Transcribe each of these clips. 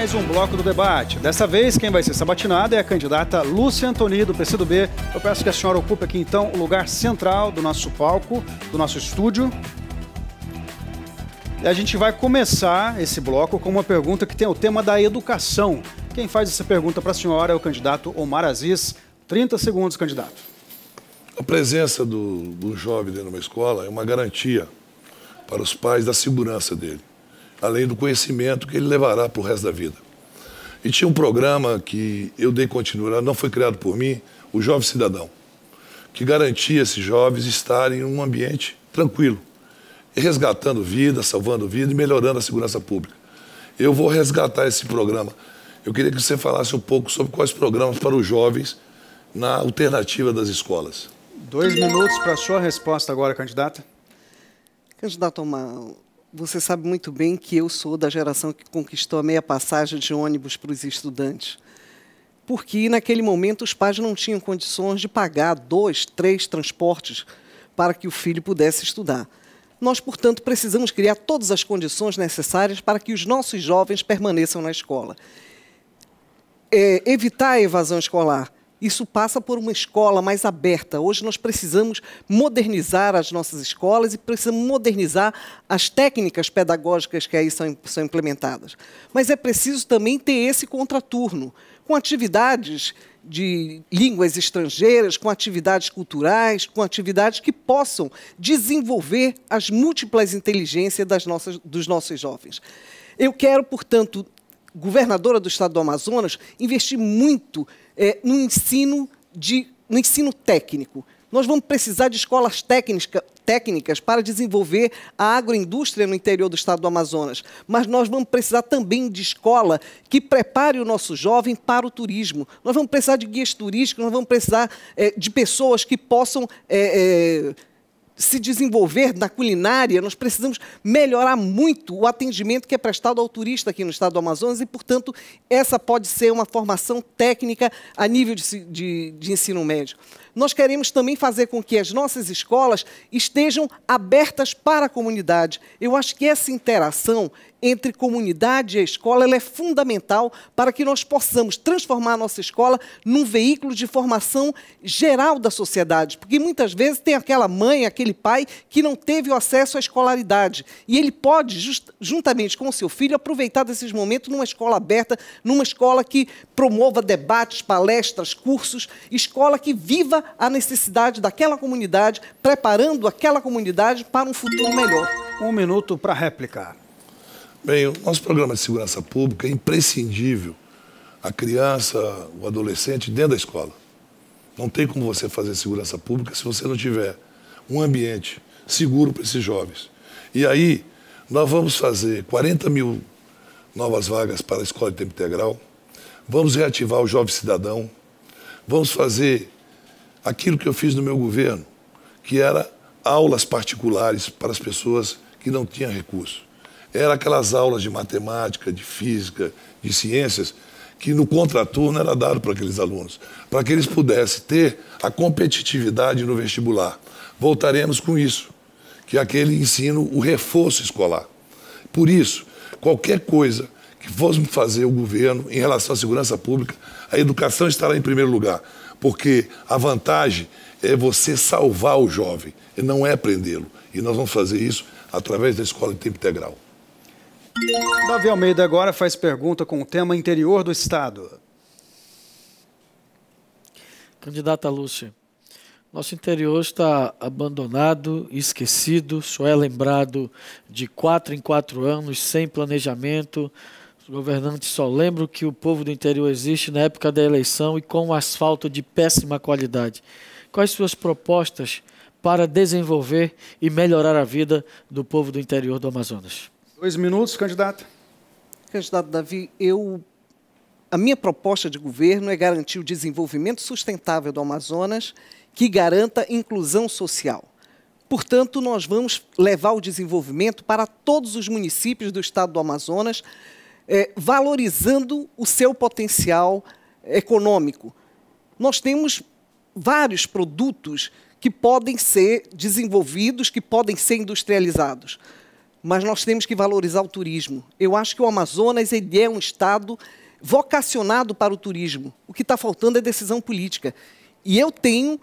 mais um bloco do debate. Dessa vez, quem vai ser sabatinada é a candidata Lúcia Antoni, do PCdoB. Eu peço que a senhora ocupe aqui, então, o lugar central do nosso palco, do nosso estúdio. E a gente vai começar esse bloco com uma pergunta que tem o tema da educação. Quem faz essa pergunta para a senhora é o candidato Omar Aziz. 30 segundos, candidato. A presença do, do jovem dentro de uma escola é uma garantia para os pais da segurança dele além do conhecimento que ele levará para o resto da vida. E tinha um programa que eu dei continuidade, não foi criado por mim, o Jovem Cidadão, que garantia esses jovens estarem em um ambiente tranquilo, resgatando vida, salvando vida e melhorando a segurança pública. Eu vou resgatar esse programa. Eu queria que você falasse um pouco sobre quais programas para os jovens na alternativa das escolas. Dois minutos para a sua resposta agora, candidata. Candidato, uma, você sabe muito bem que eu sou da geração que conquistou a meia passagem de ônibus para os estudantes. Porque, naquele momento, os pais não tinham condições de pagar dois, três transportes para que o filho pudesse estudar. Nós, portanto, precisamos criar todas as condições necessárias para que os nossos jovens permaneçam na escola. É, evitar a evasão escolar isso passa por uma escola mais aberta. Hoje nós precisamos modernizar as nossas escolas e precisamos modernizar as técnicas pedagógicas que aí são, são implementadas. Mas é preciso também ter esse contraturno com atividades de línguas estrangeiras, com atividades culturais, com atividades que possam desenvolver as múltiplas inteligências das nossas, dos nossos jovens. Eu quero, portanto, governadora do estado do Amazonas, investir muito é, no, ensino de, no ensino técnico. Nós vamos precisar de escolas técnica, técnicas para desenvolver a agroindústria no interior do estado do Amazonas, mas nós vamos precisar também de escola que prepare o nosso jovem para o turismo. Nós vamos precisar de guias turísticos, nós vamos precisar é, de pessoas que possam. É, é se desenvolver na culinária, nós precisamos melhorar muito o atendimento que é prestado ao turista aqui no estado do Amazonas e, portanto, essa pode ser uma formação técnica a nível de, de, de ensino médio. Nós queremos também fazer com que as nossas escolas estejam abertas para a comunidade. Eu acho que essa interação entre comunidade e escola é fundamental para que nós possamos transformar a nossa escola num veículo de formação geral da sociedade. Porque muitas vezes tem aquela mãe, aquele pai que não teve o acesso à escolaridade. E ele pode, just, juntamente com o seu filho, aproveitar desses momentos numa escola aberta, numa escola que promova debates, palestras, cursos, escola que viva a necessidade daquela comunidade, preparando aquela comunidade para um futuro melhor. Um minuto para replicar. Bem, o nosso programa de segurança pública é imprescindível a criança, o adolescente dentro da escola. Não tem como você fazer segurança pública se você não tiver um ambiente seguro para esses jovens. E aí, nós vamos fazer 40 mil novas vagas para a escola de tempo integral, vamos reativar o jovem cidadão, vamos fazer aquilo que eu fiz no meu governo, que era aulas particulares para as pessoas que não tinham recurso. Era aquelas aulas de matemática, de física, de ciências, que no contraturno era dado para aqueles alunos, para que eles pudessem ter a competitividade no vestibular voltaremos com isso, que é aquele ensino, o reforço escolar. Por isso, qualquer coisa que fôssemos fazer o governo em relação à segurança pública, a educação estará em primeiro lugar, porque a vantagem é você salvar o jovem, e não é prendê-lo. E nós vamos fazer isso através da escola em tempo integral. Davi Almeida agora faz pergunta com o tema interior do Estado. Candidata Lúcia, nosso interior está abandonado, esquecido, só é lembrado de quatro em quatro anos, sem planejamento. Os governantes só lembram que o povo do interior existe na época da eleição e com um asfalto de péssima qualidade. Quais suas propostas para desenvolver e melhorar a vida do povo do interior do Amazonas? Dois minutos, candidato. Candidato Davi, eu a minha proposta de governo é garantir o desenvolvimento sustentável do Amazonas que garanta inclusão social. Portanto, nós vamos levar o desenvolvimento para todos os municípios do estado do Amazonas, eh, valorizando o seu potencial eh, econômico. Nós temos vários produtos que podem ser desenvolvidos, que podem ser industrializados. Mas nós temos que valorizar o turismo. Eu acho que o Amazonas ele é um estado vocacionado para o turismo. O que está faltando é decisão política. E eu tenho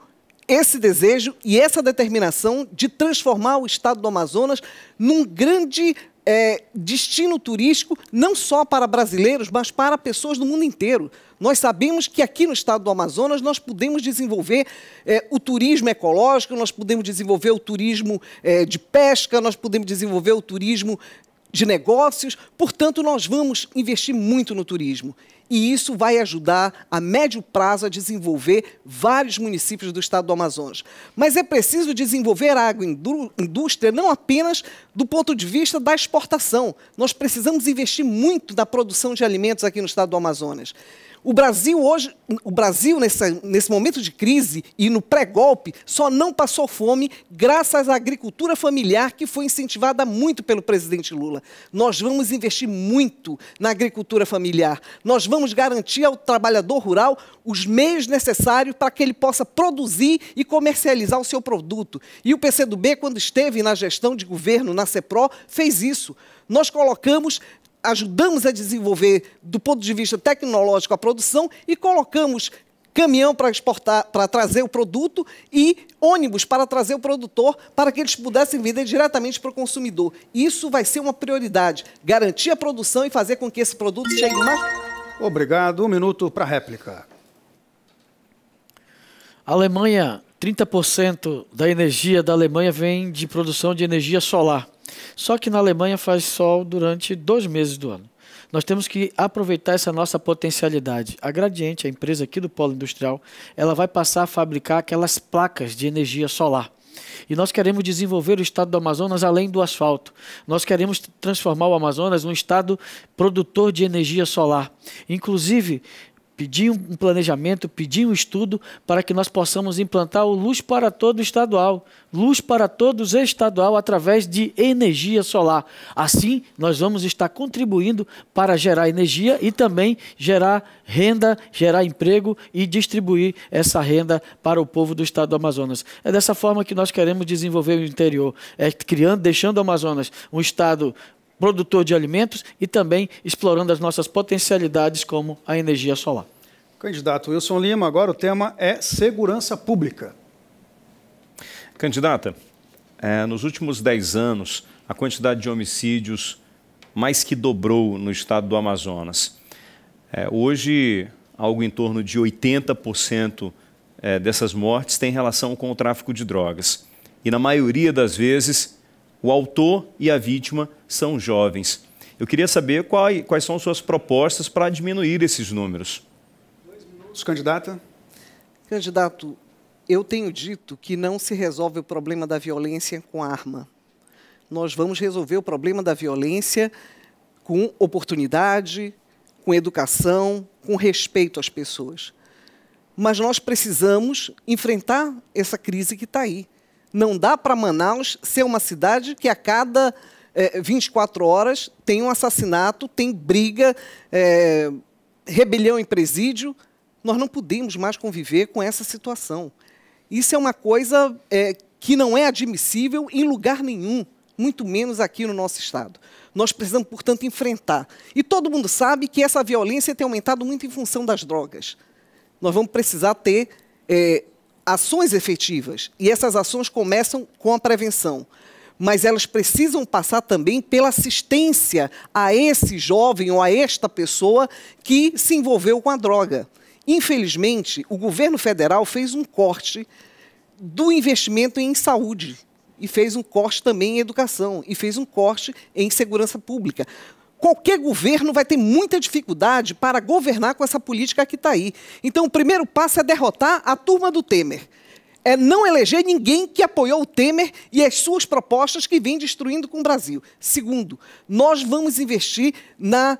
esse desejo e essa determinação de transformar o estado do Amazonas num grande é, destino turístico, não só para brasileiros, mas para pessoas do mundo inteiro. Nós sabemos que aqui no estado do Amazonas nós podemos desenvolver é, o turismo ecológico, nós podemos desenvolver o turismo é, de pesca, nós podemos desenvolver o turismo de negócios, portanto, nós vamos investir muito no turismo. E isso vai ajudar a médio prazo a desenvolver vários municípios do estado do Amazonas. Mas é preciso desenvolver a agroindústria não apenas do ponto de vista da exportação. Nós precisamos investir muito na produção de alimentos aqui no estado do Amazonas. O Brasil hoje, o Brasil nesse momento de crise e no pré-golpe, só não passou fome graças à agricultura familiar que foi incentivada muito pelo presidente Lula. Nós vamos investir muito na agricultura familiar. Nós vamos garantir ao trabalhador rural os meios necessários para que ele possa produzir e comercializar o seu produto. E o PCdoB, quando esteve na gestão de governo na CEPRO, fez isso. Nós colocamos ajudamos a desenvolver do ponto de vista tecnológico a produção e colocamos caminhão para exportar, para trazer o produto e ônibus para trazer o produtor, para que eles pudessem vender diretamente para o consumidor. Isso vai ser uma prioridade, garantir a produção e fazer com que esse produto chegue mais. Obrigado. Um minuto para réplica. A Alemanha, 30% da energia da Alemanha vem de produção de energia solar. Só que na Alemanha faz sol durante dois meses do ano. Nós temos que aproveitar essa nossa potencialidade. A Gradiente, a empresa aqui do Polo Industrial, ela vai passar a fabricar aquelas placas de energia solar. E nós queremos desenvolver o estado do Amazonas além do asfalto. Nós queremos transformar o Amazonas num estado produtor de energia solar. Inclusive, pedir um planejamento, pedir um estudo para que nós possamos implantar o Luz para Todo Estadual, Luz para Todos Estadual através de energia solar. Assim, nós vamos estar contribuindo para gerar energia e também gerar renda, gerar emprego e distribuir essa renda para o povo do estado do Amazonas. É dessa forma que nós queremos desenvolver o interior, é criando, deixando o Amazonas um estado produtor de alimentos e também explorando as nossas potencialidades como a energia solar. Candidato Wilson Lima, agora o tema é segurança pública. Candidata, é, nos últimos 10 anos, a quantidade de homicídios mais que dobrou no estado do Amazonas. É, hoje, algo em torno de 80% é, dessas mortes tem relação com o tráfico de drogas. E na maioria das vezes, o autor e a vítima são jovens. Eu queria saber quais, quais são suas propostas para diminuir esses números. Dois minutos, candidata. Candidato, eu tenho dito que não se resolve o problema da violência com arma. Nós vamos resolver o problema da violência com oportunidade, com educação, com respeito às pessoas. Mas nós precisamos enfrentar essa crise que está aí. Não dá para Manaus ser uma cidade que a cada é, 24 horas tem um assassinato, tem briga, é, rebelião em presídio. Nós não podemos mais conviver com essa situação. Isso é uma coisa é, que não é admissível em lugar nenhum, muito menos aqui no nosso Estado. Nós precisamos, portanto, enfrentar. E todo mundo sabe que essa violência tem aumentado muito em função das drogas. Nós vamos precisar ter é, ações efetivas. E essas ações começam com a prevenção. Mas elas precisam passar também pela assistência a esse jovem ou a esta pessoa que se envolveu com a droga. Infelizmente, o governo federal fez um corte do investimento em saúde e fez um corte também em educação e fez um corte em segurança pública qualquer governo vai ter muita dificuldade para governar com essa política que está aí. Então, o primeiro passo é derrotar a turma do Temer. É não eleger ninguém que apoiou o Temer e as suas propostas que vem destruindo com o Brasil. Segundo, nós vamos investir na,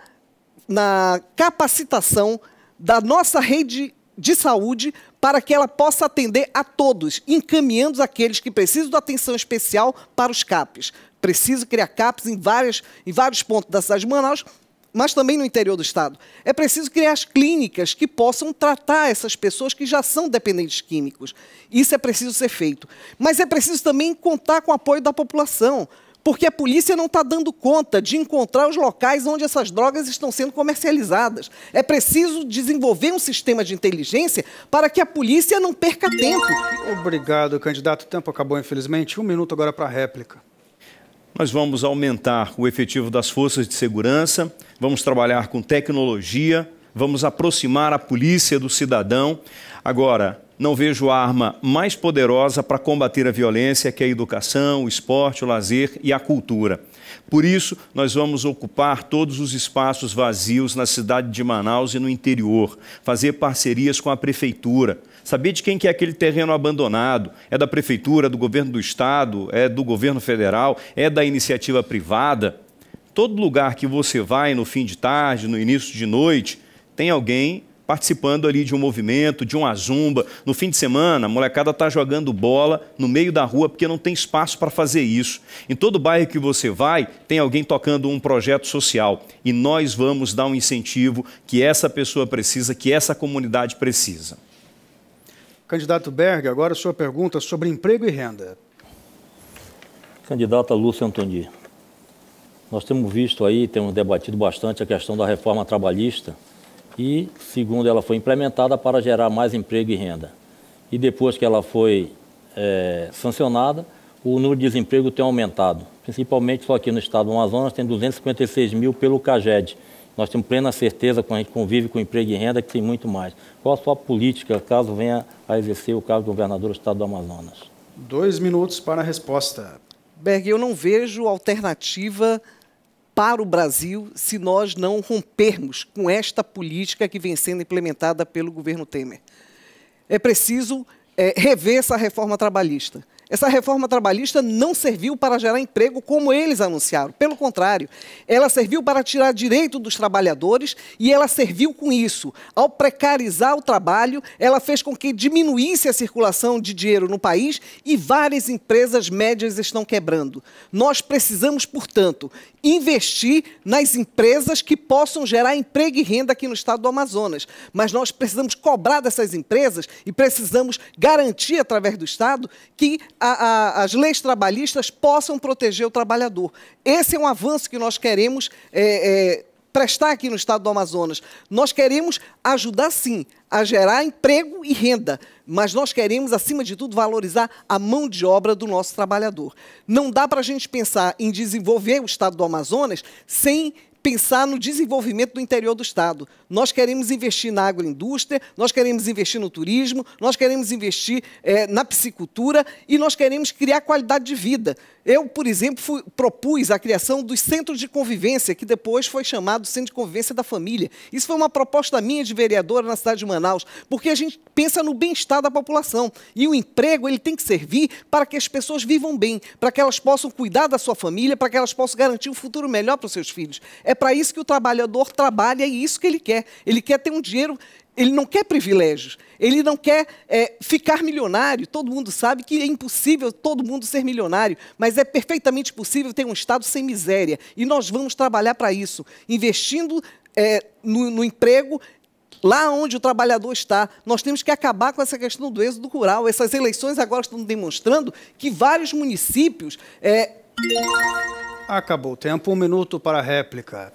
na capacitação da nossa rede de saúde para que ela possa atender a todos, encaminhando aqueles que precisam de atenção especial para os CAPs preciso criar CAPs em, várias, em vários pontos da cidade de Manaus, mas também no interior do estado. É preciso criar as clínicas que possam tratar essas pessoas que já são dependentes químicos. Isso é preciso ser feito. Mas é preciso também contar com o apoio da população, porque a polícia não está dando conta de encontrar os locais onde essas drogas estão sendo comercializadas. É preciso desenvolver um sistema de inteligência para que a polícia não perca tempo. Obrigado, candidato. O tempo acabou, infelizmente. Um minuto agora para a réplica nós vamos aumentar o efetivo das forças de segurança, vamos trabalhar com tecnologia, vamos aproximar a polícia do cidadão. Agora, não vejo arma mais poderosa para combater a violência que é a educação, o esporte, o lazer e a cultura. Por isso, nós vamos ocupar todos os espaços vazios na cidade de Manaus e no interior, fazer parcerias com a prefeitura, Sabia de quem que é aquele terreno abandonado? É da prefeitura, do governo do estado, é do governo federal, é da iniciativa privada? Todo lugar que você vai no fim de tarde, no início de noite, tem alguém participando ali de um movimento, de uma zumba. No fim de semana, a molecada está jogando bola no meio da rua porque não tem espaço para fazer isso. Em todo bairro que você vai, tem alguém tocando um projeto social e nós vamos dar um incentivo que essa pessoa precisa, que essa comunidade precisa. Candidato Berg, agora a sua pergunta sobre emprego e renda. Candidata Lúcia Antoni, nós temos visto aí, temos debatido bastante a questão da reforma trabalhista e, segundo ela foi implementada, para gerar mais emprego e renda. E depois que ela foi é, sancionada, o número de desemprego tem aumentado. Principalmente só aqui no estado do Amazonas tem 256 mil pelo CAGED, nós temos plena certeza, quando a gente convive com emprego e renda, que tem muito mais. Qual a sua política, caso venha a exercer o cargo de governador do estado do Amazonas? Dois minutos para a resposta. Berg, eu não vejo alternativa para o Brasil se nós não rompermos com esta política que vem sendo implementada pelo governo Temer. É preciso é, rever essa reforma trabalhista. Essa reforma trabalhista não serviu para gerar emprego como eles anunciaram. Pelo contrário, ela serviu para tirar direito dos trabalhadores e ela serviu com isso. Ao precarizar o trabalho, ela fez com que diminuísse a circulação de dinheiro no país e várias empresas médias estão quebrando. Nós precisamos, portanto, investir nas empresas que possam gerar emprego e renda aqui no estado do Amazonas. Mas nós precisamos cobrar dessas empresas e precisamos garantir, através do Estado, que a, a, as leis trabalhistas possam proteger o trabalhador. Esse é um avanço que nós queremos é, é, prestar aqui no estado do Amazonas. Nós queremos ajudar, sim, a gerar emprego e renda, mas nós queremos, acima de tudo, valorizar a mão de obra do nosso trabalhador. Não dá para a gente pensar em desenvolver o estado do Amazonas sem pensar no desenvolvimento do interior do Estado. Nós queremos investir na agroindústria, nós queremos investir no turismo, nós queremos investir é, na piscicultura e nós queremos criar qualidade de vida. Eu, por exemplo, fui, propus a criação dos centros de convivência, que depois foi chamado Centro de Convivência da Família. Isso foi uma proposta minha de vereadora na cidade de Manaus, porque a gente pensa no bem-estar da população. E o emprego ele tem que servir para que as pessoas vivam bem, para que elas possam cuidar da sua família, para que elas possam garantir um futuro melhor para os seus filhos. É para isso que o trabalhador trabalha e é isso que ele quer. Ele quer ter um dinheiro ele não quer privilégios, ele não quer é, ficar milionário. Todo mundo sabe que é impossível todo mundo ser milionário, mas é perfeitamente possível ter um Estado sem miséria. E nós vamos trabalhar para isso, investindo é, no, no emprego, lá onde o trabalhador está. Nós temos que acabar com essa questão do êxodo rural. Essas eleições agora estão demonstrando que vários municípios. É... Acabou o tempo, um minuto para a réplica.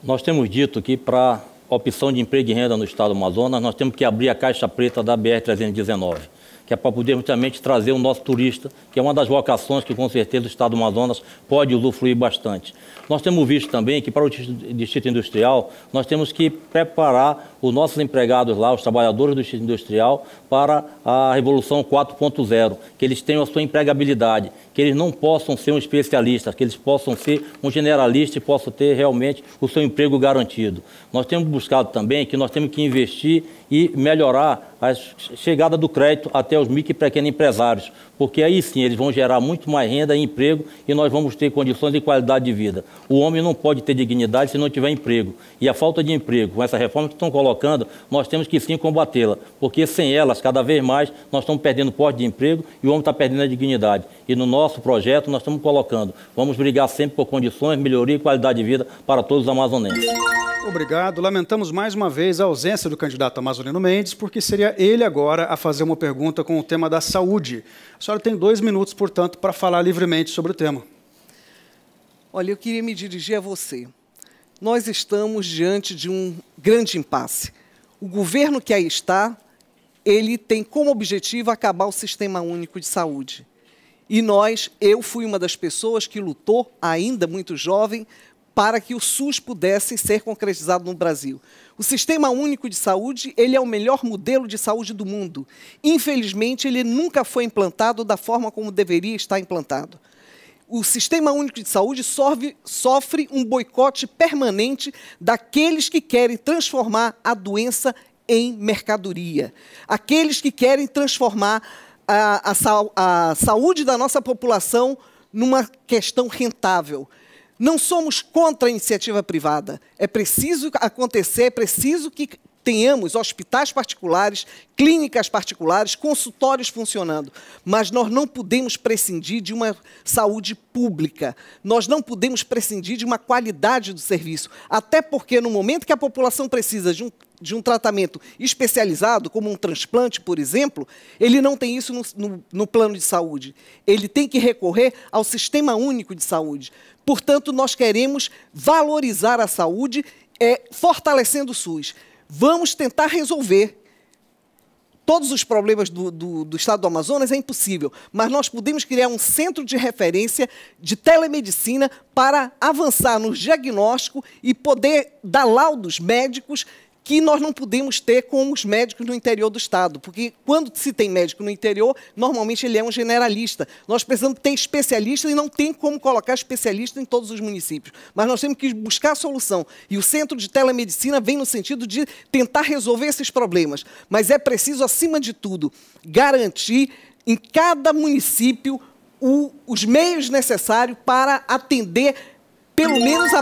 Nós temos dito que para opção de emprego e renda no estado do Amazonas, nós temos que abrir a caixa preta da BR-319, que é para poder justamente trazer o nosso turista, que é uma das vocações que com certeza o estado do Amazonas pode usufruir bastante. Nós temos visto também que para o distrito industrial, nós temos que preparar os nossos empregados lá, os trabalhadores do Distrito Industrial, para a Revolução 4.0, que eles tenham a sua empregabilidade, que eles não possam ser um especialista, que eles possam ser um generalista e possam ter realmente o seu emprego garantido. Nós temos buscado também que nós temos que investir e melhorar a chegada do crédito até os micro e pequenos empresários, porque aí sim eles vão gerar muito mais renda e emprego e nós vamos ter condições e qualidade de vida. O homem não pode ter dignidade se não tiver emprego. E a falta de emprego, com essa reforma que estão colocando, nós temos que sim combatê-la, porque sem elas, cada vez mais, nós estamos perdendo posto de emprego e o homem está perdendo a dignidade. E no nosso projeto nós estamos colocando, vamos brigar sempre por condições, melhoria e qualidade de vida para todos os amazonenses. Obrigado. Lamentamos mais uma vez a ausência do candidato Amazonino Mendes, porque seria ele agora a fazer uma pergunta com o tema da saúde. A senhora tem dois minutos, portanto, para falar livremente sobre o tema. Olha, eu queria me dirigir a você. Nós estamos diante de um grande impasse. O governo que aí está, ele tem como objetivo acabar o sistema único de saúde. E nós, eu fui uma das pessoas que lutou, ainda muito jovem, para que o SUS pudesse ser concretizado no Brasil. O Sistema Único de Saúde, ele é o melhor modelo de saúde do mundo. Infelizmente, ele nunca foi implantado da forma como deveria estar implantado o Sistema Único de Saúde sofre, um boicote permanente daqueles que querem transformar a doença em mercadoria, aqueles que querem transformar a, a, a saúde da nossa população numa questão rentável. Não somos contra a iniciativa privada. É preciso acontecer, é preciso que tenhamos hospitais particulares, clínicas particulares, consultórios funcionando, mas nós não podemos prescindir de uma saúde pública. Nós não podemos prescindir de uma qualidade do serviço, até porque no momento que a população precisa de um de um tratamento especializado, como um transplante, por exemplo, ele não tem isso no, no, no, plano de saúde. Ele tem que recorrer ao sistema único de saúde. Portanto, nós queremos valorizar a saúde, é, fortalecendo o SUS. Vamos tentar resolver. Todos os problemas do, do, do estado do Amazonas é impossível, mas nós podemos criar um centro de referência de telemedicina para avançar no diagnóstico e poder dar laudos médicos que nós não podemos ter com os médicos no interior do Estado, porque quando se tem médico no interior, normalmente ele é um generalista. Nós precisamos ter especialistas e não tem como colocar especialista em todos os municípios. Mas nós temos que buscar a solução. E o Centro de Telemedicina vem no sentido de tentar resolver esses problemas. Mas é preciso, acima de tudo, garantir em cada município o, os meios necessários para atender pelo menos a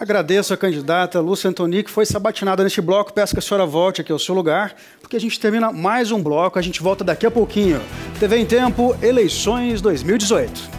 Agradeço a candidata Lúcia Antoni, que foi sabatinada neste bloco. Peço que a senhora volte aqui ao seu lugar, porque a gente termina mais um bloco. A gente volta daqui a pouquinho. TV em Tempo, eleições 2018.